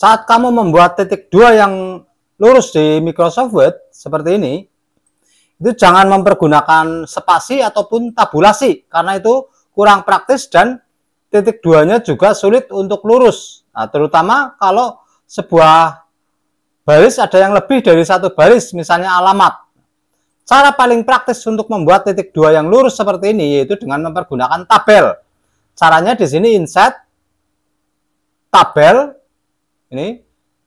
Saat kamu membuat titik dua yang lurus di Microsoft Word seperti ini, itu jangan mempergunakan spasi ataupun tabulasi karena itu kurang praktis dan titik duanya juga sulit untuk lurus. Nah, terutama kalau sebuah baris ada yang lebih dari satu baris, misalnya alamat. Cara paling praktis untuk membuat titik dua yang lurus seperti ini yaitu dengan mempergunakan tabel. Caranya di sini insert tabel ini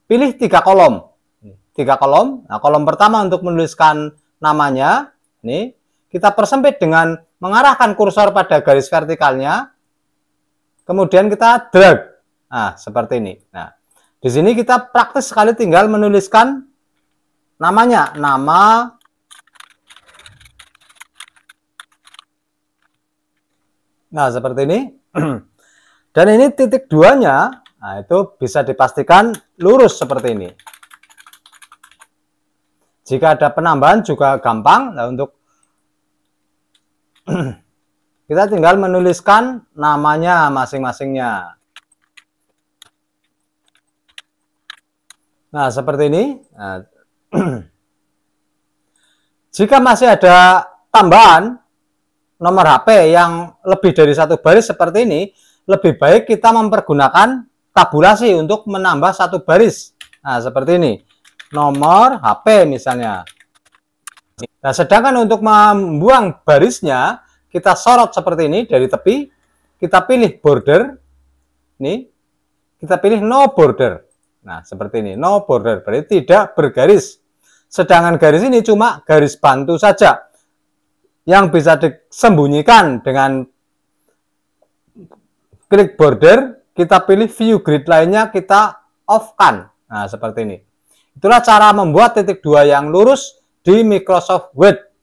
pilih tiga kolom hmm. tiga kolom nah, kolom pertama untuk menuliskan namanya ini kita persempit dengan mengarahkan kursor pada garis vertikalnya kemudian kita drag nah seperti ini nah di sini kita praktis sekali tinggal menuliskan namanya nama nah seperti ini dan ini titik duanya Nah, itu bisa dipastikan lurus seperti ini. Jika ada penambahan juga gampang. Nah, untuk kita tinggal menuliskan namanya masing-masingnya. Nah, seperti ini. Nah, jika masih ada tambahan nomor HP yang lebih dari satu baris seperti ini, lebih baik kita mempergunakan tabulasi untuk menambah satu baris. Nah, seperti ini. Nomor HP misalnya. Nah, sedangkan untuk membuang barisnya, kita sorot seperti ini dari tepi, kita pilih border, nih, kita pilih no border. Nah, seperti ini, no border, berarti tidak bergaris. Sedangkan garis ini cuma garis bantu saja, yang bisa disembunyikan dengan klik border kita pilih view grid lainnya, kita off-kan. Nah, seperti ini. Itulah cara membuat titik dua yang lurus di Microsoft Word.